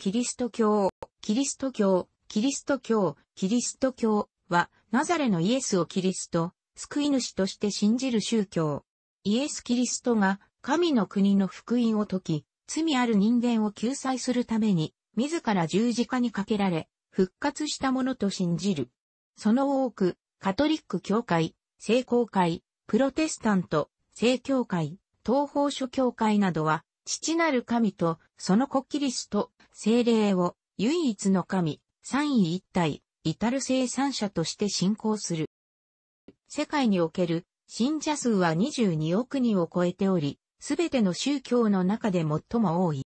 キリスト教、キリスト教、キリスト教、キリスト教は、ナザレのイエスをキリスト、救い主として信じる宗教。イエス・キリストが、神の国の福音を解き、罪ある人間を救済するために、自ら十字架にかけられ、復活したものと信じる。その多く、カトリック教会、聖公会、プロテスタント、聖教会、東方諸教会などは、父なる神と、その子キリスト精霊を唯一の神、三位一体、至る生産者として信仰する。世界における信者数は22億人を超えており、すべての宗教の中で最も多い。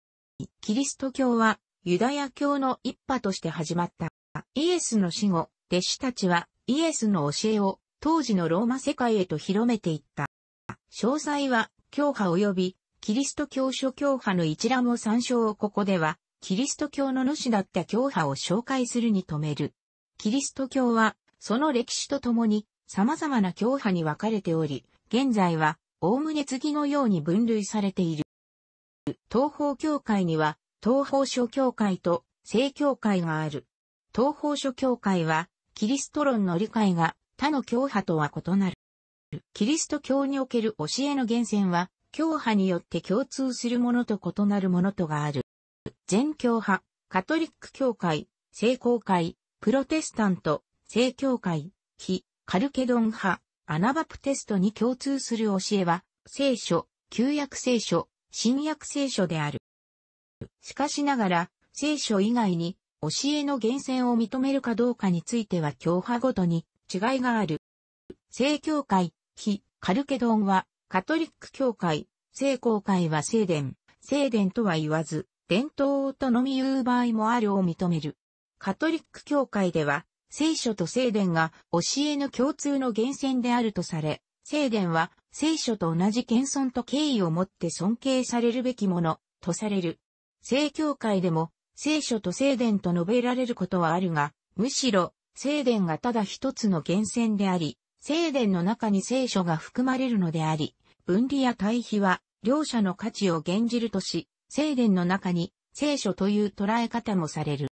キリスト教はユダヤ教の一派として始まった。イエスの死後、弟子たちはイエスの教えを当時のローマ世界へと広めていった。詳細は教派及びキリスト教諸教派の一覧を参照をここではキリスト教の主だった教派を紹介するに止める。キリスト教は、その歴史とともに、様々な教派に分かれており、現在は、おおむね次のように分類されている。東方教会には、東方諸教会と正教会がある。東方諸教会は、キリスト論の理解が他の教派とは異なる。キリスト教における教えの源泉は、教派によって共通するものと異なるものとがある。全教派、カトリック教会、聖公会、プロテスタント、聖教会、非、カルケドン派、アナバプテストに共通する教えは、聖書、旧約聖書、新約聖書である。しかしながら、聖書以外に、教えの源泉を認めるかどうかについては教派ごとに違いがある。聖教会、非、カルケドンは、カトリック教会、聖公会は聖殿、聖殿とは言わず、伝統をとのみ言う場合もあるを認める。カトリック教会では、聖書と聖伝が教えの共通の源泉であるとされ、聖伝は聖書と同じ謙遜と敬意を持って尊敬されるべきものとされる。聖教会でも聖書と聖伝と述べられることはあるが、むしろ聖伝がただ一つの源泉であり、聖伝の中に聖書が含まれるのであり、分離や対比は両者の価値を減じるとし、聖殿の中に聖書という捉え方もされる。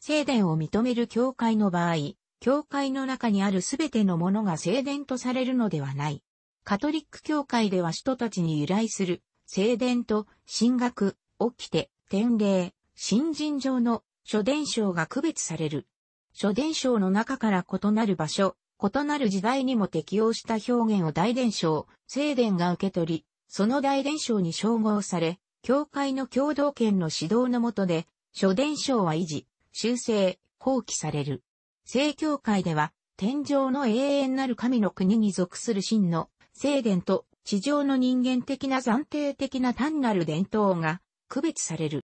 聖殿を認める教会の場合、教会の中にあるすべてのものが聖殿とされるのではない。カトリック教会では人たちに由来する聖殿と神学、起きて、典礼、新人上の諸伝承が区別される。諸伝承の中から異なる場所、異なる時代にも適応した表現を大伝承、聖殿が受け取り、その大伝承に称号され、教会の共同権の指導の下で、諸伝承は維持、修正、放棄される。正教会では、天上の永遠なる神の国に属する真の聖伝と地上の人間的な暫定的な単なる伝統が区別される。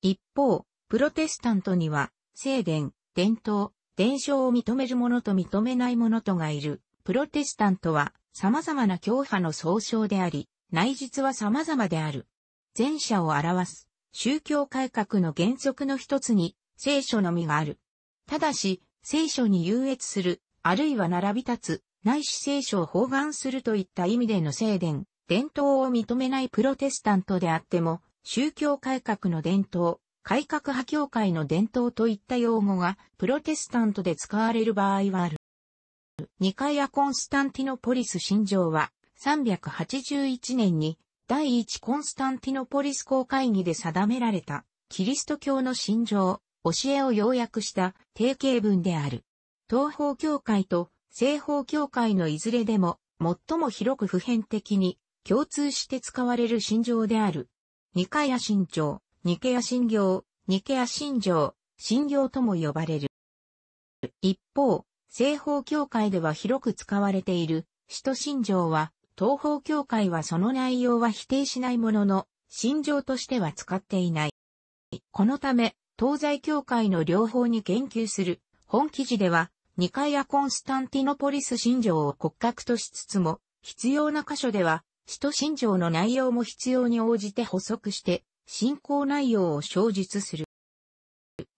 一方、プロテスタントには、聖伝、伝統、伝承を認めるものと認めないものとがいる。プロテスタントは様々な教派の総称であり、内実は様々である。前者を表す、宗教改革の原則の一つに、聖書のみがある。ただし、聖書に優越する、あるいは並び立つ、ないし聖書を包含するといった意味での聖伝、伝統を認めないプロテスタントであっても、宗教改革の伝統、改革派教会の伝統といった用語がプロテスタントで使われる場合はある。ニカイア・コンスタンティノポリス新庄は381年に第一コンスタンティノポリス公会議で定められた、キリスト教の信条、教えを要約した定型文である。東方教会と西方教会のいずれでも、最も広く普遍的に共通して使われる信条である。ニカヤ信条、ニケヤ信条、ニケヤ信条、信条とも呼ばれる。一方、西方教会では広く使われている、使徒信条は、東方教会はその内容は否定しないものの、信条としては使っていない。このため、東西教会の両方に研究する本記事では、ニカイア・コンスタンティノポリス信条を骨格としつつも、必要な箇所では、使徒信条の内容も必要に応じて補足して、信仰内容を詳述する。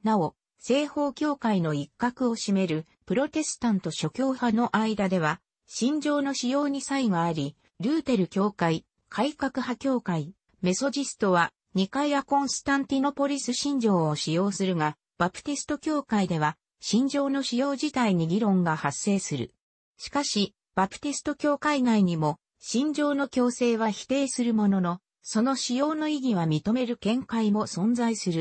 なお、西方教会の一角を占めるプロテスタント諸教派の間では、心情の使用に差異があり、ルーテル教会、改革派教会、メソジストは、ニカヤ・コンスタンティノポリス信条を使用するが、バプティスト教会では、信条の使用自体に議論が発生する。しかし、バプティスト教会内にも、信条の強制は否定するものの、その使用の意義は認める見解も存在する。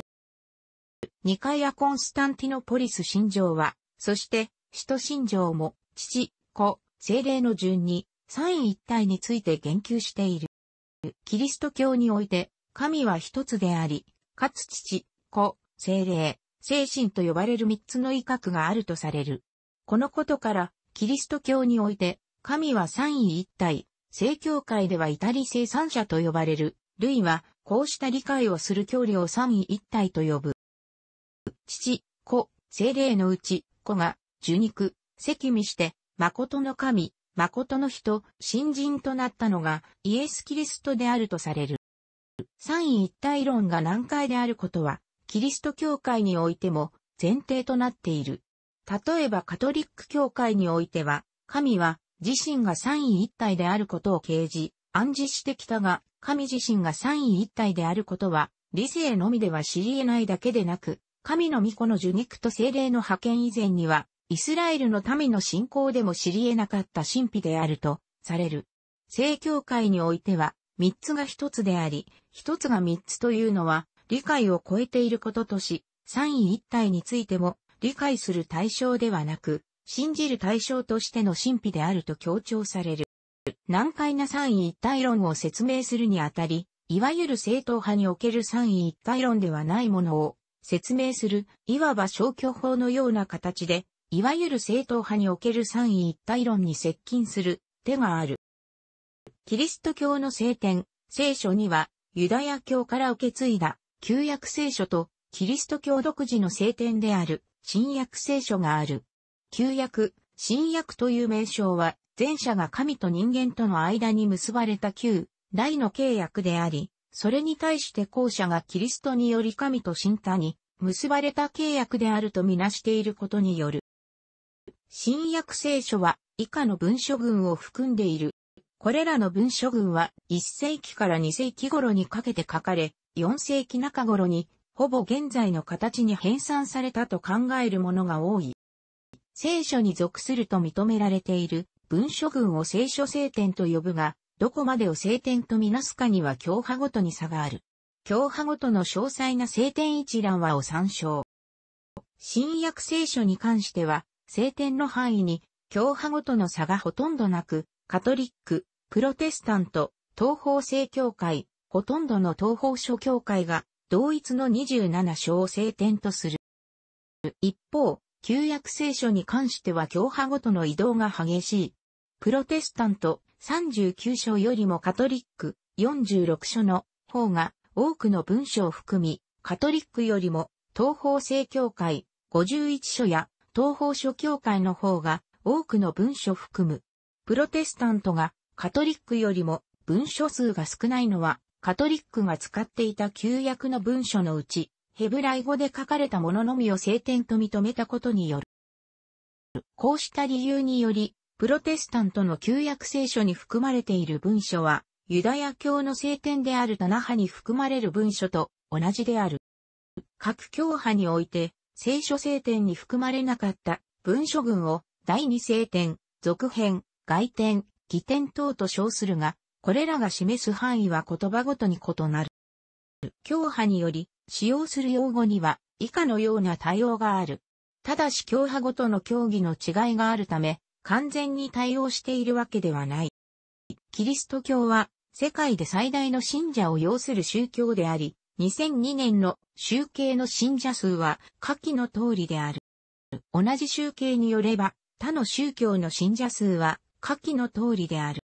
ニカヤ・コンスタンティノポリス信条は、そして、使徒信条も、父、子、聖霊の順に、三位一体について言及している。キリスト教において、神は一つであり、かつ父、子、聖霊、精神と呼ばれる三つの威嚇があるとされる。このことから、キリスト教において、神は三位一体、正教会ではイタリ生産者と呼ばれる、類は、こうした理解をする教理を三位一体と呼ぶ。父、子、聖霊のうち、子が、受肉、赤身して、誠の神、誠の人、新人となったのがイエス・キリストであるとされる。三位一体論が難解であることは、キリスト教会においても前提となっている。例えばカトリック教会においては、神は自身が三位一体であることを掲示、暗示してきたが、神自身が三位一体であることは、理性のみでは知り得ないだけでなく、神の御子の受肉と精霊の派遣以前には、イスラエルの民の信仰でも知り得なかった神秘であるとされる。正教会においては、三つが一つであり、一つが三つというのは、理解を超えていることとし、三位一体についても、理解する対象ではなく、信じる対象としての神秘であると強調される。難解な三位一体論を説明するにあたり、いわゆる正統派における三位一体論ではないものを説明する、いわば消去法のような形でいわゆる正統派における三位一体論に接近する手がある。キリスト教の聖典、聖書には、ユダヤ教から受け継いだ旧約聖書とキリスト教独自の聖典である新約聖書がある。旧約、新約という名称は、前者が神と人間との間に結ばれた旧、大の契約であり、それに対して後者がキリストにより神と神他に結ばれた契約であるとみなしていることによる。新約聖書は以下の文書群を含んでいる。これらの文書群は1世紀から2世紀頃にかけて書かれ、4世紀中頃にほぼ現在の形に編纂されたと考えるものが多い。聖書に属すると認められている文書群を聖書聖典と呼ぶが、どこまでを聖典とみなすかには教派ごとに差がある。教派ごとの詳細な聖典一覧はを参照。新約聖書に関しては、聖典の範囲に教派ごとの差がほとんどなく、カトリック、プロテスタント、東方正教会、ほとんどの東方諸教会が同一の27章を聖典とする。一方、旧約聖書に関しては教派ごとの移動が激しい。プロテスタント39章よりもカトリック46章の方が多くの文章を含み、カトリックよりも東方正教会51書や東方諸教会の方が多くの文書含む。プロテスタントがカトリックよりも文書数が少ないのは、カトリックが使っていた旧約の文書のうち、ヘブライ語で書かれたもののみを聖典と認めたことによる。こうした理由により、プロテスタントの旧約聖書に含まれている文書は、ユダヤ教の聖典である7ハに含まれる文書と同じである。各教派において、聖書聖典に含まれなかった文書群を第二聖典、続編、外典、義典等と称するが、これらが示す範囲は言葉ごとに異なる。教派により、使用する用語には以下のような対応がある。ただし教派ごとの教義の違いがあるため、完全に対応しているわけではない。キリスト教は世界で最大の信者を要する宗教であり、2002年の集計の信者数は下記の通りである。同じ集計によれば、他の宗教の信者数は下記の通りである。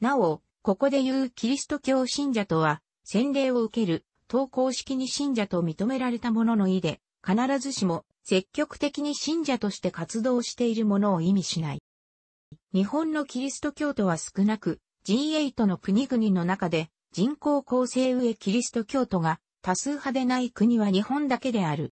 なお、ここで言うキリスト教信者とは、洗礼を受ける、投稿式に信者と認められた者の意で、必ずしも積極的に信者として活動している者を意味しない。日本のキリスト教徒は少なく、G8 の国々の中で人口構成上キリスト教徒が多数派でない国は日本だけである。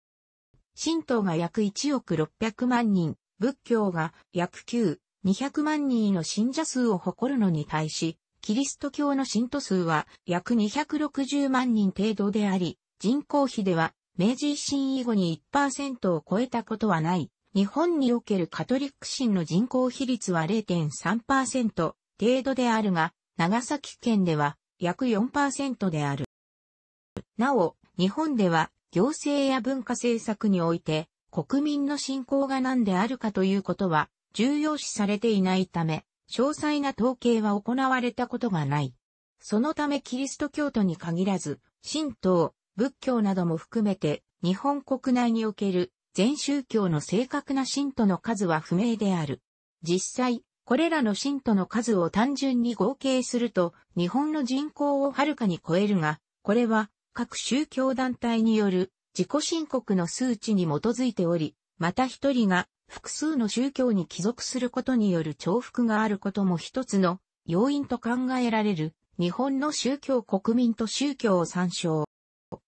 神道が約1億600万人、仏教が約9、200万人の信者数を誇るのに対し、キリスト教の信徒数は約260万人程度であり、人口比では明治維新以後に1%を超えたことはない。日本におけるカトリック神の人口比率は0.3%程度であるが、長崎県では約4%である。なお、日本では行政や文化政策において国民の信仰が何であるかということは重要視されていないため、詳細な統計は行われたことがない。そのためキリスト教徒に限らず、神道、仏教なども含めて日本国内における全宗教の正確な信徒の数は不明である。実際、これらの信徒の数を単純に合計すると、日本の人口をはるかに超えるが、これは各宗教団体による自己申告の数値に基づいており、また一人が複数の宗教に帰属することによる重複があることも一つの要因と考えられる日本の宗教国民と宗教を参照。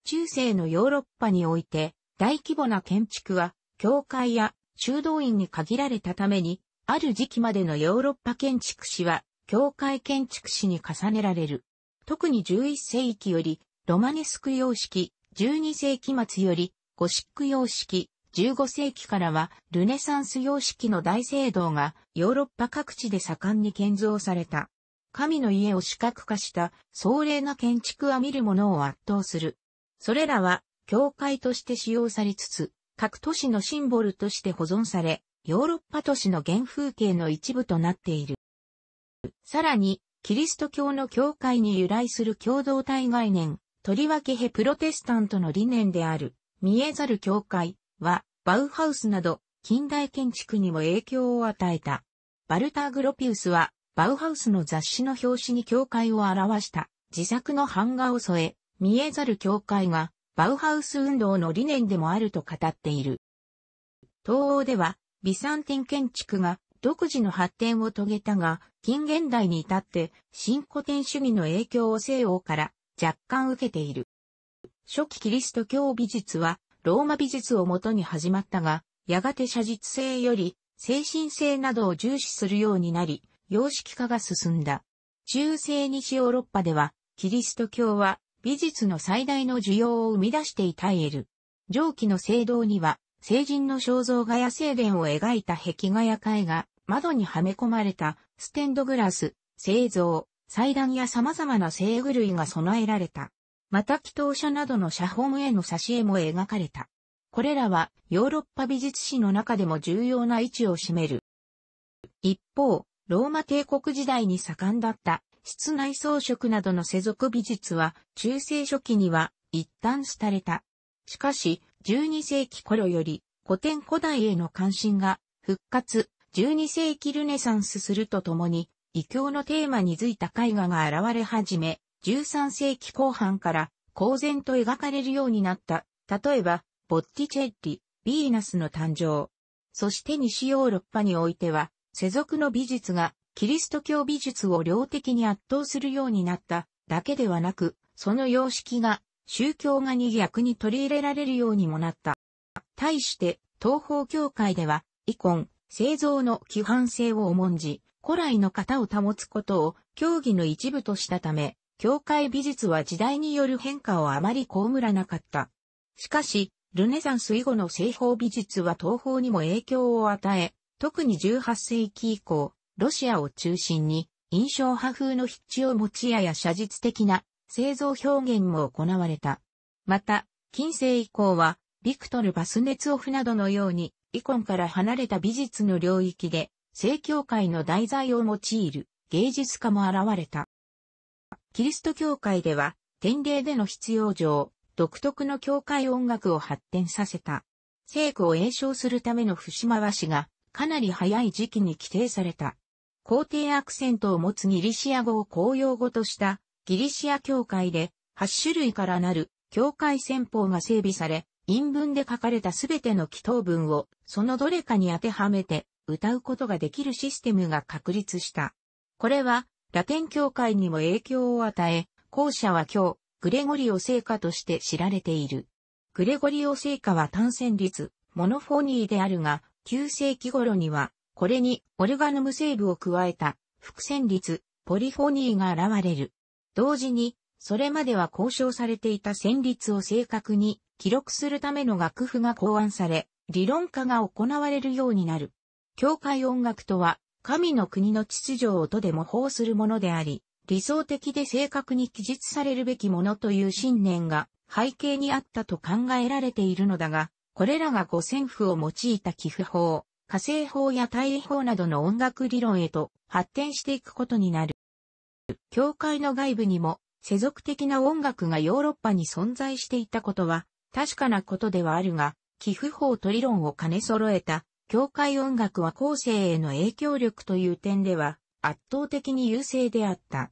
中世のヨーロッパにおいて大規模な建築は教会や修道院に限られたためにある時期までのヨーロッパ建築士は教会建築士に重ねられる。特に11世紀よりロマネスク様式、12世紀末より、ゴシック様式、15世紀からは、ルネサンス様式の大聖堂が、ヨーロッパ各地で盛んに建造された。神の家を視覚化した壮麗な建築は見るものを圧倒する。それらは教会として使用されつつ、各都市のシンボルとして保存され、ヨーロッパ都市の原風景の一部となっている。さらに、キリスト教の教会に由来する共同体概念、とりわけヘプロテスタントの理念である、見えざる教会は、バウハウスなど、近代建築にも影響を与えた。バルター・グロピウスは、バウハウスの雑誌の表紙に教会を表した自作の版画を添え、見えざる教会がバウハウス運動の理念でもあると語っている。東欧では、ビサンティン建築が独自の発展を遂げたが、近現代に至って、新古典主義の影響を西欧から若干受けている。初期キリスト教美術は、ローマ美術をもとに始まったが、やがて写実性より精神性などを重視するようになり、様式化が進んだ。中世西ヨーロッパでは、キリスト教は美術の最大の需要を生み出していたエル。上記の聖堂には、聖人の肖像画や聖殿を描いた壁画や絵画、窓にはめ込まれたステンドグラス、製造、祭壇や様々な聖具類が備えられた。また祈祷者などの写本への挿絵も描かれた。これらはヨーロッパ美術史の中でも重要な位置を占める。一方、ローマ帝国時代に盛んだった室内装飾などの世俗美術は中世初期には一旦廃れた。しかし、12世紀頃より古典古代への関心が復活、12世紀ルネサンスするとともに異教のテーマに付いた絵画が現れ始め、13世紀後半から公然と描かれるようになった。例えば、ボッティチェッリ、ヴィーナスの誕生。そして西ヨーロッパにおいては、世俗の美術がキリスト教美術を量的に圧倒するようになっただけではなく、その様式が宗教画に逆に取り入れられるようにもなった。対して、東方教会では、イコン、製造の規範性を重んじ、古来の型を保つことを競技の一部としたため、教会美術は時代による変化をあまり被らなかった。しかし、ルネザンス以後の西方美術は東方にも影響を与え、特に18世紀以降、ロシアを中心に印象派風の筆致を持ちやや写実的な製造表現も行われた。また、近世以降は、ビクトル・バスネツオフなどのように、イコンから離れた美術の領域で、正教会の題材を用いる芸術家も現れた。キリスト教会では、典礼での必要上、独特の教会音楽を発展させた。聖句を栄唱するための節回しが、かなり早い時期に規定された。皇帝アクセントを持つギリシア語を公用語としたギリシア教会で8種類からなる教会戦法が整備され、陰文で書かれたすべての祈祷文をそのどれかに当てはめて歌うことができるシステムが確立した。これは、ラテン教会にも影響を与え、後者は今日、グレゴリオ聖歌として知られている。グレゴリオ聖歌は単線率、モノフォニーであるが、9世紀頃には、これにオルガノム成分を加えた、伏線率、ポリフォニーが現れる。同時に、それまでは交渉されていた旋律を正確に記録するための楽譜が考案され、理論化が行われるようになる。教会音楽とは、神の国の秩序を音で模倣するものであり、理想的で正確に記述されるべきものという信念が背景にあったと考えられているのだが、これらが五線譜を用いた寄付法、火星法や大位法などの音楽理論へと発展していくことになる。教会の外部にも世俗的な音楽がヨーロッパに存在していたことは確かなことではあるが、寄付法と理論を兼ね揃えた教会音楽は後世への影響力という点では圧倒的に優勢であった。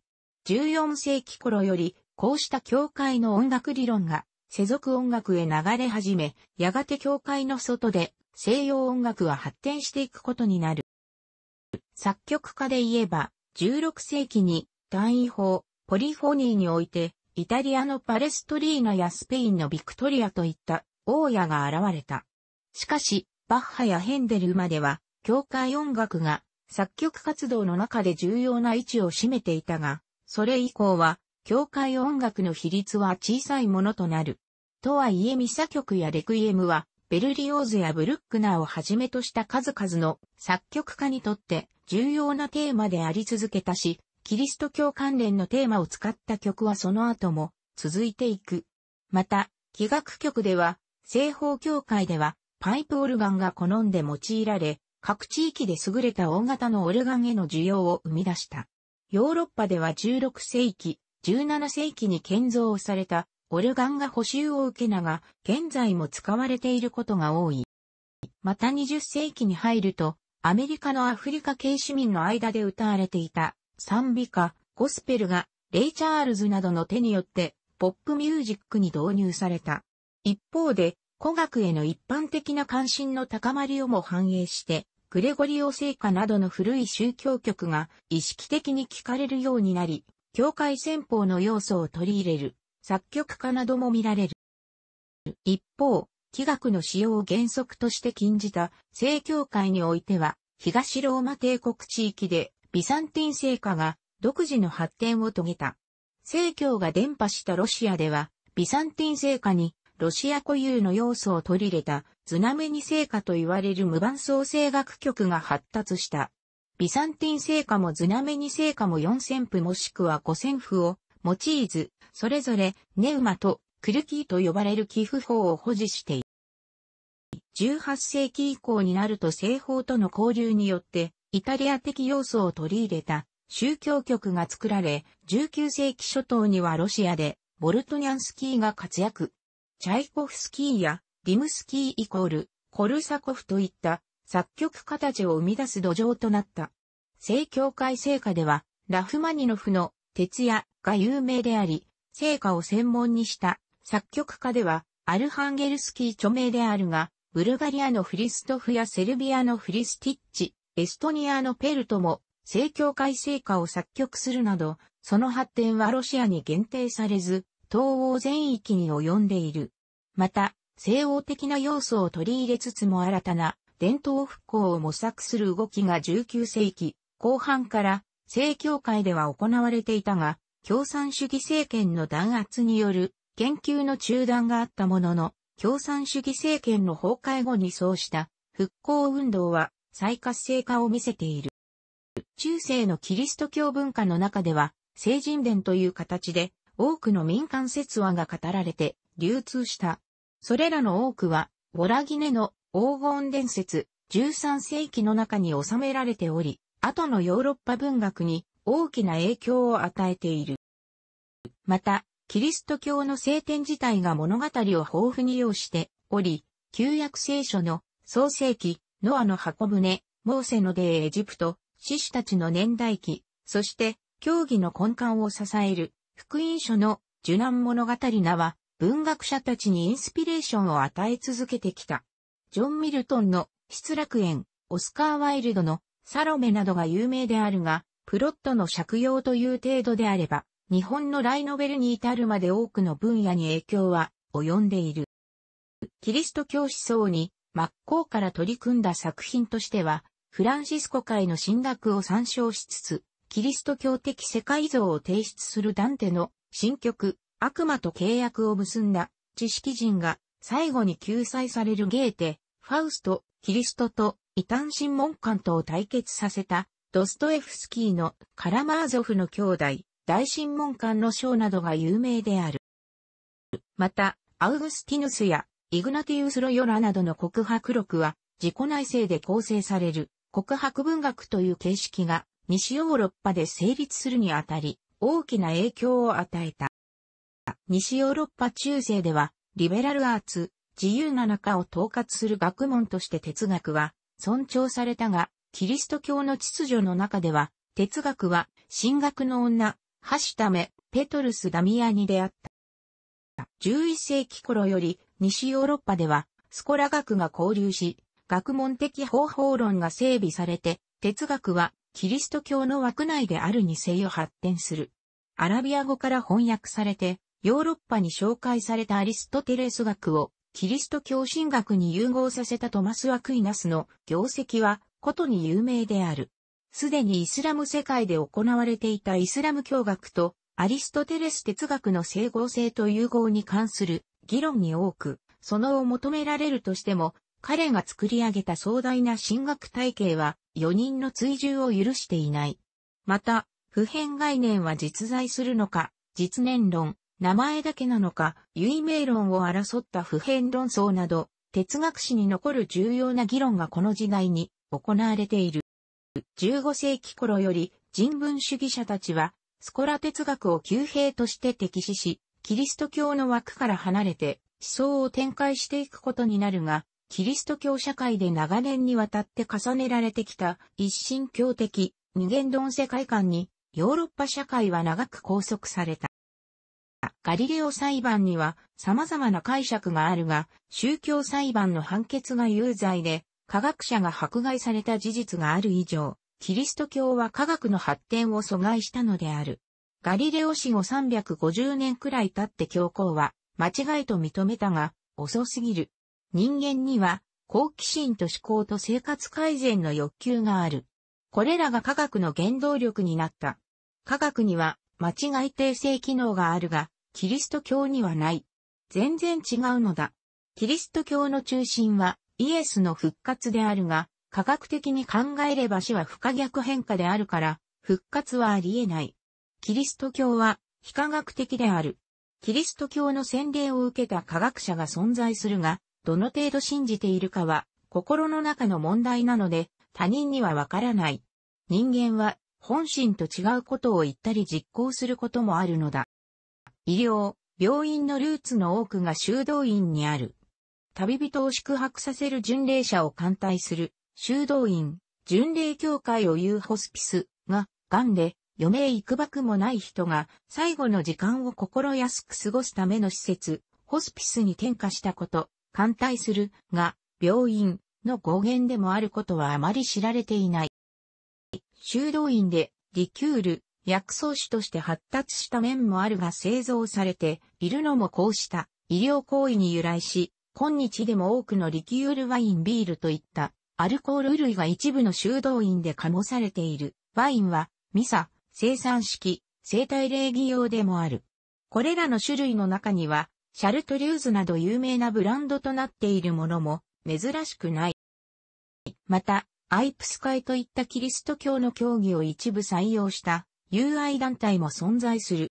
14世紀頃より、こうした教会の音楽理論が世俗音楽へ流れ始め、やがて教会の外で西洋音楽は発展していくことになる。作曲家で言えば、16世紀に単位法、ポリフォニーにおいて、イタリアのパレストリーナやスペインのビクトリアといった王家が現れた。しかし、バッハやヘンデルまでは、教会音楽が作曲活動の中で重要な位置を占めていたが、それ以降は、教会音楽の比率は小さいものとなる。とはいえミサ曲やレクイエムは、ベルリオーズやブルックナーをはじめとした数々の作曲家にとって重要なテーマであり続けたし、キリスト教関連のテーマを使った曲はその後も続いていく。また、器楽曲では、西方教会では、パイプオルガンが好んで用いられ、各地域で優れた大型のオルガンへの需要を生み出した。ヨーロッパでは16世紀、17世紀に建造されたオルガンが補修を受けなが、現在も使われていることが多い。また20世紀に入ると、アメリカのアフリカ系市民の間で歌われていた賛美歌、ゴスペルが、レイ・チャールズなどの手によって、ポップミュージックに導入された。一方で、古学への一般的な関心の高まりをも反映して、グレゴリオ聖歌などの古い宗教曲が意識的に聞かれるようになり、教会戦法の要素を取り入れる作曲家なども見られる。一方、器楽の使用を原則として禁じた聖教会においては、東ローマ帝国地域でビサンティン聖歌が独自の発展を遂げた。聖教が伝播したロシアでは、ビサンティン聖歌にロシア固有の要素を取り入れた、ズナメニ聖歌と言われる無伴奏声楽曲が発達した。ビサンティン聖歌もズナメニ聖歌も4線譜もしくは5線譜を用いず、それぞれネウマとクルキーと呼ばれる寄付法を保持している。18世紀以降になると西方との交流によって、イタリア的要素を取り入れた宗教曲が作られ、19世紀初頭にはロシアでボルトニャンスキーが活躍。チャイコフスキーやディムスキーイコール、コルサコフといった作曲家たちを生み出す土壌となった。正教会聖歌では、ラフマニノフの徹夜が有名であり、聖歌を専門にした作曲家では、アルハンゲルスキー著名であるが、ブルガリアのフリストフやセルビアのフリスティッチ、エストニアのペルトも、正教会聖歌を作曲するなど、その発展はロシアに限定されず、東欧全域に及んでいる。また、西欧的な要素を取り入れつつも新たな伝統復興を模索する動きが19世紀後半から正教会では行われていたが、共産主義政権の弾圧による研究の中断があったものの、共産主義政権の崩壊後にそうした復興運動は再活性化を見せている。中世のキリスト教文化の中では、聖人伝という形で多くの民間説話が語られて流通した。それらの多くは、ボラギネの黄金伝説13世紀の中に収められており、後のヨーロッパ文学に大きな影響を与えている。また、キリスト教の聖典自体が物語を豊富に要しており、旧約聖書の創世記、ノアの箱舟、モーセのデーエジプト、獅子たちの年代記、そして、教義の根幹を支える福音書の受難物語名は文学者たちにインスピレーションを与え続けてきた。ジョン・ミルトンの失楽園、オスカー・ワイルドのサロメなどが有名であるが、プロットの借用という程度であれば、日本のライノベルに至るまで多くの分野に影響は及んでいる。キリスト教思想に真っ向から取り組んだ作品としては、フランシスコ会の神学を参照しつつ、キリスト教的世界像を提出するダンテの新曲、悪魔と契約を結んだ知識人が最後に救済されるゲーテ、ファウスト、キリストと異端審問官とを対決させたドストエフスキーのカラマーゾフの兄弟、大審問官の章などが有名である。また、アウグスティヌスやイグナティウス・ロヨラなどの告白録は自己内政で構成される告白文学という形式が西ヨーロッパで成立するにあたり、大きな影響を与えた。西ヨーロッパ中世では、リベラルアーツ、自由な中を統括する学問として哲学は尊重されたが、キリスト教の秩序の中では、哲学は、神学の女、ハシタメ、ペトルス・ダミアに出会った。11世紀頃より、西ヨーロッパでは、スコラ学が交流し、学問的方法論が整備されて、哲学はキリスト教の枠内であるにせよ発展する。アラビア語から翻訳されて、ヨーロッパに紹介されたアリストテレス学を、キリスト教神学に融合させたトマス・アクイナスの業績は、ことに有名である。すでにイスラム世界で行われていたイスラム教学と、アリストテレス哲学の整合性と融合に関する議論に多く、そのを求められるとしても、彼が作り上げた壮大な進学体系は4人の追従を許していない。また、普遍概念は実在するのか、実年論、名前だけなのか、唯名論を争った普遍論争など、哲学史に残る重要な議論がこの時代に行われている。15世紀頃より人文主義者たちは、スコラ哲学を旧兵として敵視し、キリスト教の枠から離れて思想を展開していくことになるが、キリスト教社会で長年にわたって重ねられてきた一神教的二元論世界観にヨーロッパ社会は長く拘束された。ガリレオ裁判には様々な解釈があるが、宗教裁判の判決が有罪で、科学者が迫害された事実がある以上、キリスト教は科学の発展を阻害したのである。ガリレオ死後350年くらい経って教皇は間違いと認めたが、遅すぎる。人間には好奇心と思考と生活改善の欲求がある。これらが科学の原動力になった。科学には間違い訂正機能があるが、キリスト教にはない。全然違うのだ。キリスト教の中心はイエスの復活であるが、科学的に考えれば死は不可逆変化であるから、復活はあり得ない。キリスト教は非科学的である。キリスト教の洗礼を受けた科学者が存在するが、どの程度信じているかは、心の中の問題なので、他人にはわからない。人間は、本心と違うことを言ったり実行することもあるのだ。医療、病院のルーツの多くが修道院にある。旅人を宿泊させる巡礼者を艦隊する、修道院、巡礼協会を言うホスピスが、癌で、余命くばくもない人が、最後の時間を心安く過ごすための施設、ホスピスに転化したこと、反対するが、病院の語源でもあることはあまり知られていない。修道院でリキュール、薬草酒として発達した面もあるが製造されているのもこうした医療行為に由来し、今日でも多くのリキュールワインビールといったアルコール類が一部の修道院で醸されている。ワインは、ミサ、生産式、生体礼儀用でもある。これらの種類の中には、シャルトリューズなど有名なブランドとなっているものも珍しくない。また、アイプス会といったキリスト教の教義を一部採用した友愛団体も存在する。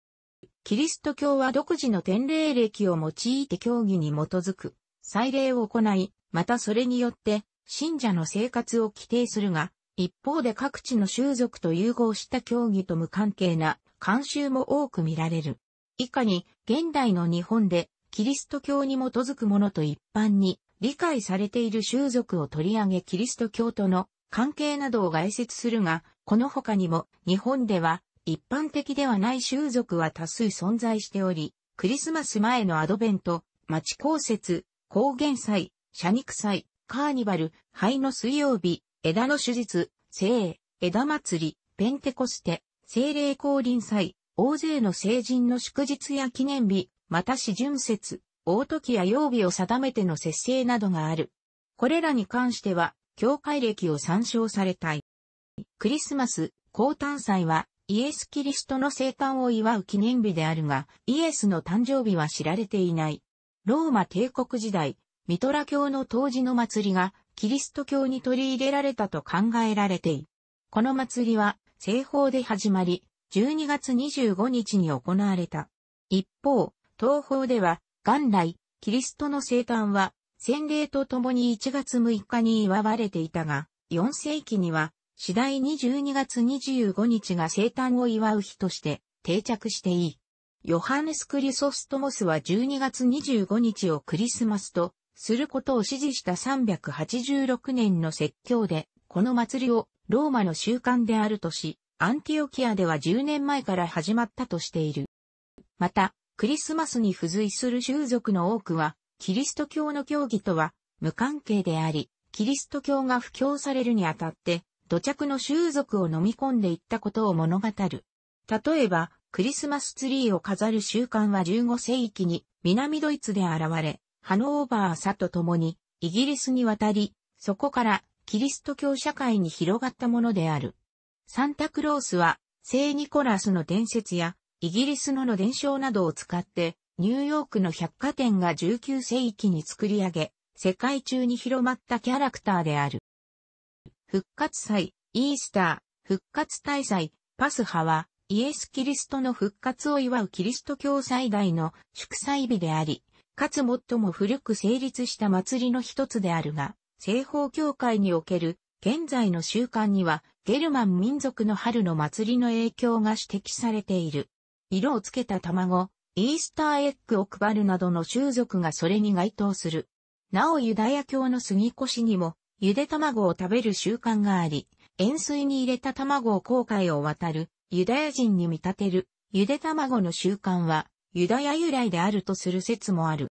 キリスト教は独自の典礼歴を用いて教義に基づく祭礼を行い、またそれによって信者の生活を規定するが、一方で各地の習俗と融合した教義と無関係な慣習も多く見られる。以下に現代の日本でキリスト教に基づくものと一般に理解されている習俗を取り上げキリスト教との関係などを概説するが、この他にも日本では一般的ではない習俗は多数存在しており、クリスマス前のアドベント、町公設、高原祭、社肉祭、カーニバル、灰の水曜日、枝の手術、聖、枝祭り、ペンテコステ、精霊降臨祭、大勢の成人の祝日や記念日、また説巡節、大時や曜日を定めての節制などがある。これらに関しては、教会歴を参照されたい。クリスマス、高誕祭は、イエス・キリストの生誕を祝う記念日であるが、イエスの誕生日は知られていない。ローマ帝国時代、ミトラ教の当時の祭りが、キリスト教に取り入れられたと考えられている。この祭りは、西方で始まり、12月25日に行われた。一方、東方では、元来、キリストの生誕は、洗礼と共に1月6日に祝われていたが、4世紀には、次第に12月25日が生誕を祝う日として定着していい。ヨハネス・クリソストモスは12月25日をクリスマスとすることを指示した386年の説教で、この祭りをローマの習慣であるとし、アンティオキアでは10年前から始まったとしている。また、クリスマスに付随する習俗の多くは、キリスト教の教義とは無関係であり、キリスト教が布教されるにあたって、土着の習俗を飲み込んでいったことを物語る。例えば、クリスマスツリーを飾る習慣は15世紀に南ドイツで現れ、ハノーバーサと共にイギリスに渡り、そこからキリスト教社会に広がったものである。サンタクロースは聖ニコラスの伝説やイギリスのの伝承などを使って、ニューヨークの百貨店が19世紀に作り上げ、世界中に広まったキャラクターである。復活祭、イースター、復活大祭、パスハは、イエス・キリストの復活を祝うキリスト教最大の祝祭日であり、かつ最も古く成立した祭りの一つであるが、西方教会における現在の習慣には、ゲルマン民族の春の祭りの影響が指摘されている。色をつけた卵、イースターエッグを配るなどの習俗がそれに該当する。なおユダヤ教の杉越にも、ゆで卵を食べる習慣があり、塩水に入れた卵を航海を渡る、ユダヤ人に見立てる、ゆで卵の習慣は、ユダヤ由来であるとする説もある。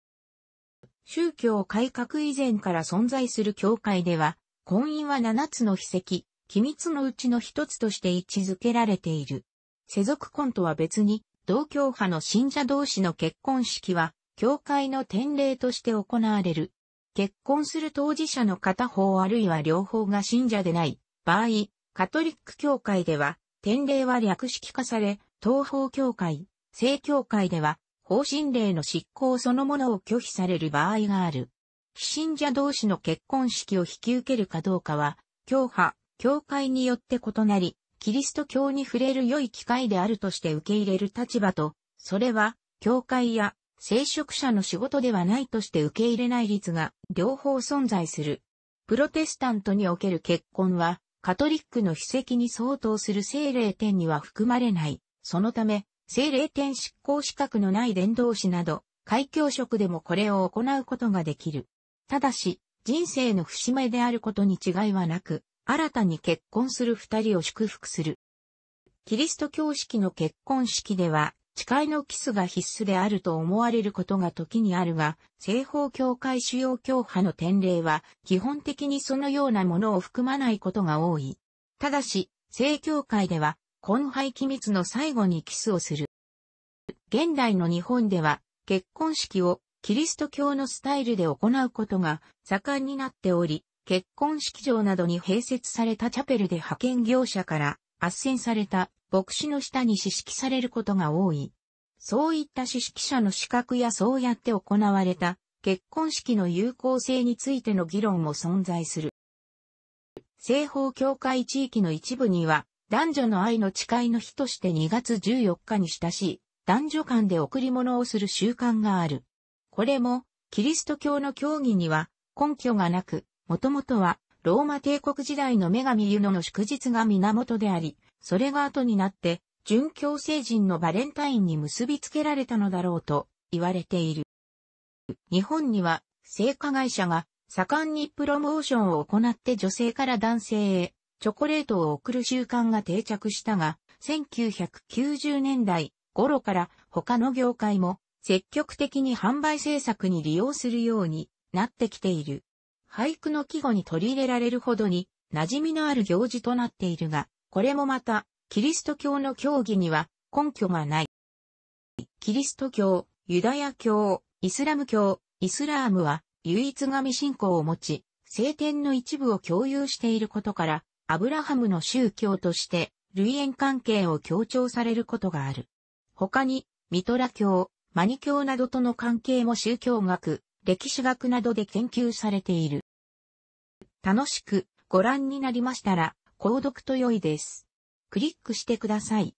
宗教改革以前から存在する教会では、婚姻は7つの秘跡、機密のうちの一つとして位置づけられている。世俗婚とは別に、同教派の信者同士の結婚式は、教会の典礼として行われる。結婚する当事者の片方あるいは両方が信者でない場合、カトリック教会では、典礼は略式化され、東方教会、正教会では、方針令の執行そのものを拒否される場合がある。非信者同士の結婚式を引き受けるかどうかは、教派、教会によって異なり、キリスト教に触れる良い機会であるとして受け入れる立場と、それは、教会や聖職者の仕事ではないとして受け入れない率が両方存在する。プロテスタントにおける結婚は、カトリックの秘跡に相当する聖霊天には含まれない。そのため、聖霊天執行資格のない伝道師など、開教職でもこれを行うことができる。ただし、人生の節目であることに違いはなく、新たに結婚する二人を祝福する。キリスト教式の結婚式では、誓いのキスが必須であると思われることが時にあるが、西方教会主要教派の典礼は、基本的にそのようなものを含まないことが多い。ただし、正教会では、婚配機密の最後にキスをする。現代の日本では、結婚式をキリスト教のスタイルで行うことが盛んになっており、結婚式場などに併設されたチャペルで派遣業者から斡旋された牧師の下に指式されることが多い。そういった指式者の資格やそうやって行われた結婚式の有効性についての議論も存在する。西方教会地域の一部には男女の愛の誓いの日として2月14日に親しい男女間で贈り物をする習慣がある。これもキリスト教の教義には根拠がなくもともとはローマ帝国時代の女神ユノの祝日が源であり、それが後になって殉教聖人のバレンタインに結びつけられたのだろうと言われている。日本には聖加会社が盛んにプロモーションを行って女性から男性へチョコレートを送る習慣が定着したが、1990年代頃から他の業界も積極的に販売政策に利用するようになってきている。俳句の季語に取り入れられるほどに馴染みのある行事となっているが、これもまた、キリスト教の教義には根拠がない。キリスト教、ユダヤ教、イスラム教、イスラームは唯一神信仰を持ち、聖典の一部を共有していることから、アブラハムの宗教として類縁関係を強調されることがある。他に、ミトラ教、マニ教などとの関係も宗教学、歴史学などで研究されている。楽しくご覧になりましたら、購読と良いです。クリックしてください。